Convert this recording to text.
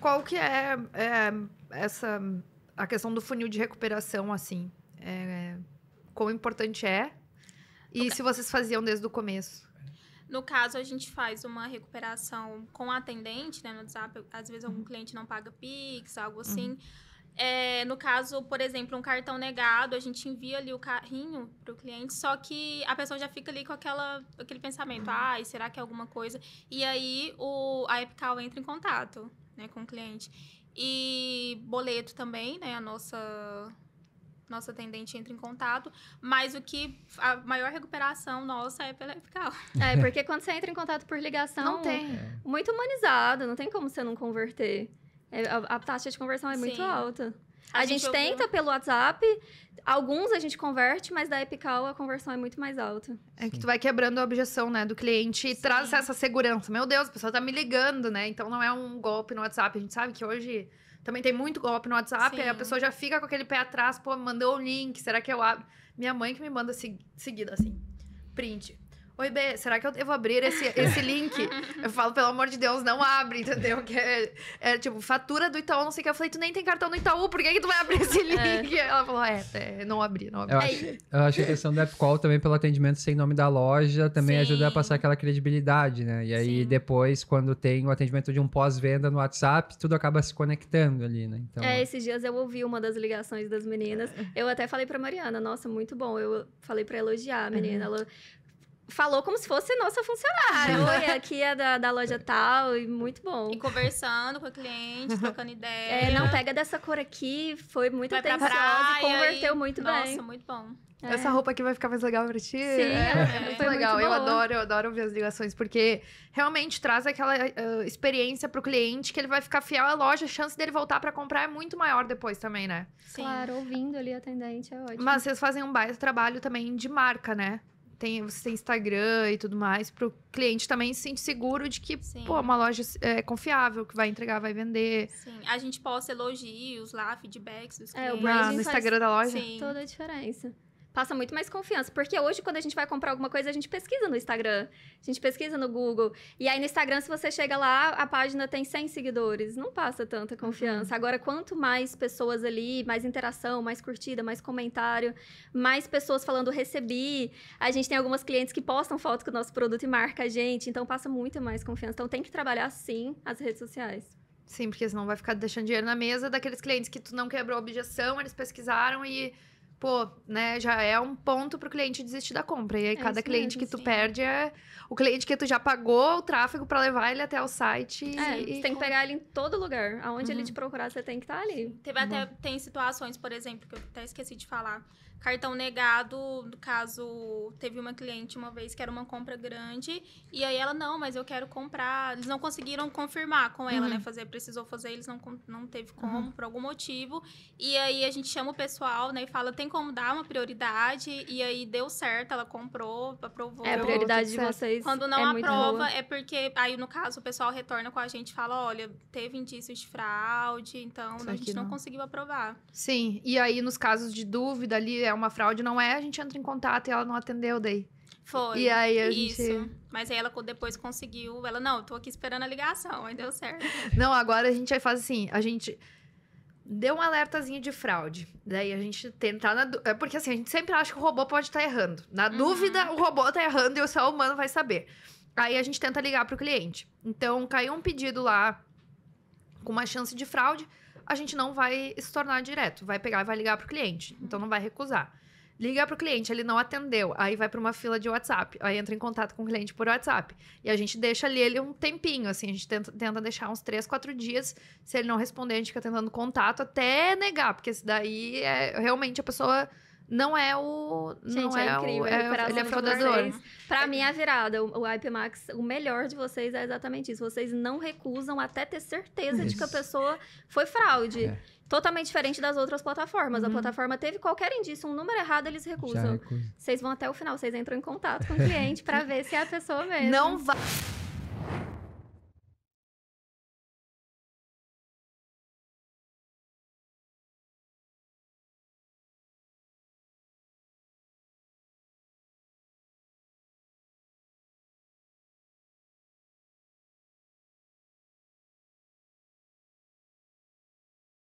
Qual que é, é, essa a questão do funil de recuperação, assim? É, quão importante é? E okay. se vocês faziam desde o começo? No caso, a gente faz uma recuperação com atendente, né? No WhatsApp, às vezes algum uhum. cliente não paga Pix, algo uhum. assim. Uhum. É, no caso, por exemplo, um cartão negado, a gente envia ali o carrinho para o cliente, só que a pessoa já fica ali com aquela, aquele pensamento, uhum. ah, será que é alguma coisa? E aí o, a Epical entra em contato né, com o cliente. E boleto também, né, a nossa nossa atendente entra em contato, mas o que a maior recuperação nossa é pela epical. É, porque quando você entra em contato por ligação, não tem. É. muito humanizado, não tem como você não converter. É, a, a taxa de conversão é Sim. muito alta. A, a gente, gente tenta pelo WhatsApp, alguns a gente converte, mas da Epical a conversão é muito mais alta. É que tu vai quebrando a objeção, né, do cliente e Sim. traz essa segurança. Meu Deus, a pessoa tá me ligando, né? Então não é um golpe no WhatsApp. A gente sabe que hoje também tem muito golpe no WhatsApp, Sim. aí a pessoa já fica com aquele pé atrás, pô, mandou o link, será que eu abro? Minha mãe que me manda seguida assim, print. Oi, B, será que eu devo abrir esse, esse link? eu falo, pelo amor de Deus, não abre, entendeu? Que é, é, tipo, fatura do Itaú, não sei o que. Eu falei, tu nem tem cartão do Itaú, por que, que tu vai abrir esse é. link? Ela falou, é, é, não abri, não abri. Eu acho, é eu acho a questão do AppCall também pelo atendimento sem nome da loja, também Sim. ajuda a passar aquela credibilidade, né? E aí Sim. depois, quando tem o atendimento de um pós-venda no WhatsApp, tudo acaba se conectando ali, né? Então, é, esses dias eu ouvi uma das ligações das meninas. Eu até falei pra Mariana, nossa, muito bom. Eu falei pra elogiar a menina. Uhum. Ela falou como se fosse nossa funcionária. Oi, aqui é da, da loja é. tal, e muito bom. E conversando com a cliente, trocando ideia. É, não, pega dessa cor aqui, foi muito Vai atenciosa, pra converteu e... muito nossa, bem. Nossa, muito bom. É. Essa roupa aqui vai ficar mais legal pra ti? Sim, é, é. muito legal. Muito eu adoro, eu adoro ouvir as ligações, porque realmente traz aquela uh, experiência pro cliente que ele vai ficar fiel à loja, a chance dele voltar para comprar é muito maior depois também, né? Sim. Claro, ouvindo ali atendente é ótimo. Mas vocês fazem um baita trabalho também de marca, né? tem, você tem Instagram e tudo mais, para o cliente também se sentir seguro de que, Sim. pô, uma loja é confiável, que vai entregar, vai vender. Sim, a gente posta elogios lá, feedbacks dos clientes. É, o branding ah, no Instagram faz... da loja? Sim. Toda a diferença passa muito mais confiança. Porque hoje, quando a gente vai comprar alguma coisa, a gente pesquisa no Instagram, a gente pesquisa no Google. E aí, no Instagram, se você chega lá, a página tem 100 seguidores. Não passa tanta confiança. Uhum. Agora, quanto mais pessoas ali, mais interação, mais curtida, mais comentário, mais pessoas falando recebi. A gente tem algumas clientes que postam fotos com o nosso produto e marca a gente. Então, passa muito mais confiança. Então, tem que trabalhar, sim, as redes sociais. Sim, porque senão vai ficar deixando dinheiro na mesa daqueles clientes que tu não quebrou a objeção, eles pesquisaram e pô, né, já é um ponto pro cliente desistir da compra. E aí é cada cliente mesmo, que tu sim. perde é o cliente que tu já pagou o tráfego para levar ele até o site. É, e... você tem que pegar ele em todo lugar. Aonde uhum. ele te procurar, você tem que estar tá ali. Teve uhum. até tem situações, por exemplo, que eu até esqueci de falar, cartão negado, no caso, teve uma cliente uma vez que era uma compra grande e aí ela não, mas eu quero comprar. Eles não conseguiram confirmar com ela, né, uhum. né, fazer, precisou fazer, eles não não teve uhum. como por algum motivo. E aí a gente chama o pessoal, né, e fala, tem como dar uma prioridade e aí deu certo, ela comprou, aprovou. É, a prioridade de vocês. Quando não é aprova, é porque aí, no caso, o pessoal retorna com a gente e fala: olha, teve indícios de fraude, então Isso a gente não, não conseguiu aprovar. Sim, e aí, nos casos de dúvida ali, é uma fraude, não é, a gente entra em contato e ela não atendeu daí. Foi. E aí a gente... Isso. Mas aí ela depois conseguiu. Ela, não, eu tô aqui esperando a ligação, aí deu certo. Não, agora a gente faz assim, a gente deu um alertazinho de fraude. Daí a gente tentar na du... é porque assim, a gente sempre acha que o robô pode estar tá errando. Na uhum. dúvida, o robô tá errando e o ser humano vai saber. Aí a gente tenta ligar pro cliente. Então, caiu um pedido lá com uma chance de fraude, a gente não vai se tornar direto, vai pegar e vai ligar pro cliente. Então não vai recusar liga para o cliente, ele não atendeu, aí vai para uma fila de WhatsApp, aí entra em contato com o cliente por WhatsApp. E a gente deixa ali ele um tempinho, assim, a gente tenta, tenta deixar uns três, quatro dias. Se ele não responder, a gente fica tentando contato até negar, porque se daí é, realmente a pessoa não é o. Gente, não é, é incrível. é, ele é fraudador. Pra é. mim, a virada, o, o IPMAX, o melhor de vocês é exatamente isso. Vocês não recusam até ter certeza isso. de que a pessoa foi fraude. É. Totalmente diferente das outras plataformas. A uhum. plataforma teve qualquer indício, um número errado, eles recusam. Vocês vão até o final, vocês entram em contato com o cliente para ver se é a pessoa mesmo. Não vai.